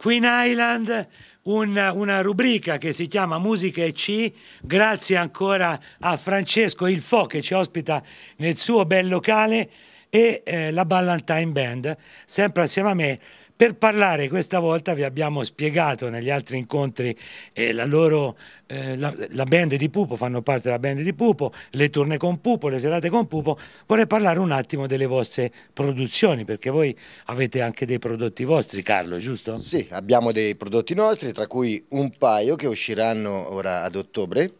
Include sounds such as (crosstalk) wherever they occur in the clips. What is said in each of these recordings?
Queen Island una, una, rubrica che si chiama Musica e C, grazie ancora a Francesco Il Fo che ci ospita nel suo bel locale e eh, la Ballantine Band, sempre assieme a me per parlare questa volta vi abbiamo spiegato negli altri incontri eh, la loro, eh, la, la band di Pupo, fanno parte della band di Pupo, le tourne con Pupo, le serate con Pupo, vorrei parlare un attimo delle vostre produzioni perché voi avete anche dei prodotti vostri Carlo, giusto? Sì, abbiamo dei prodotti nostri tra cui un paio che usciranno ora ad ottobre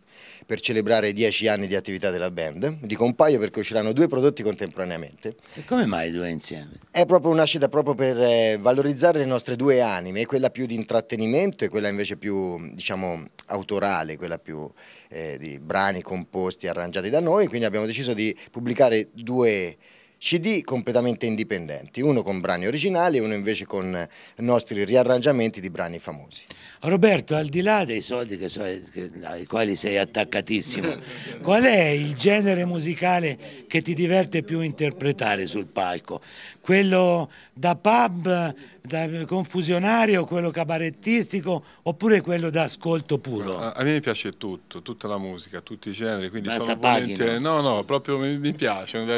per celebrare i dieci anni di attività della band. Di compaio perché usciranno due prodotti contemporaneamente. E come mai due insieme? È proprio un'ascita proprio per eh, valorizzare le nostre due anime, quella più di intrattenimento e quella invece più, diciamo, autorale, quella più eh, di brani composti, arrangiati da noi, quindi abbiamo deciso di pubblicare due CD completamente indipendenti, uno con brani originali e uno invece con nostri riarrangiamenti di brani famosi. Roberto, al di là dei soldi che so, che, ai quali sei attaccatissimo, (laughs) qual è il genere musicale che ti diverte più interpretare sul palco? Quello da pub, da confusionario, quello cabarettistico oppure quello da ascolto puro? A, me piace tutto, tutta la musica, tutti i generi, quindi Basta sono volentieri... No, no, proprio mi, mi piace, non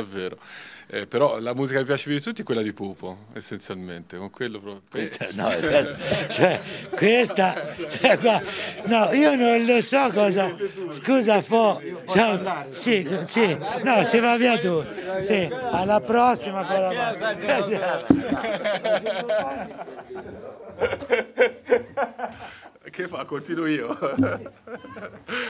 eh, però la musica che piace più di tutti è quella di Pupo, essenzialmente, con quello proprio. Eh. Questa, no, questa, cioè, questa cioè, qua, no, io non lo so cosa, scusa Fo, cioè, sì, sì, no, si va via tu, sì, alla prossima con la Che fa? Continuo io. (laughs)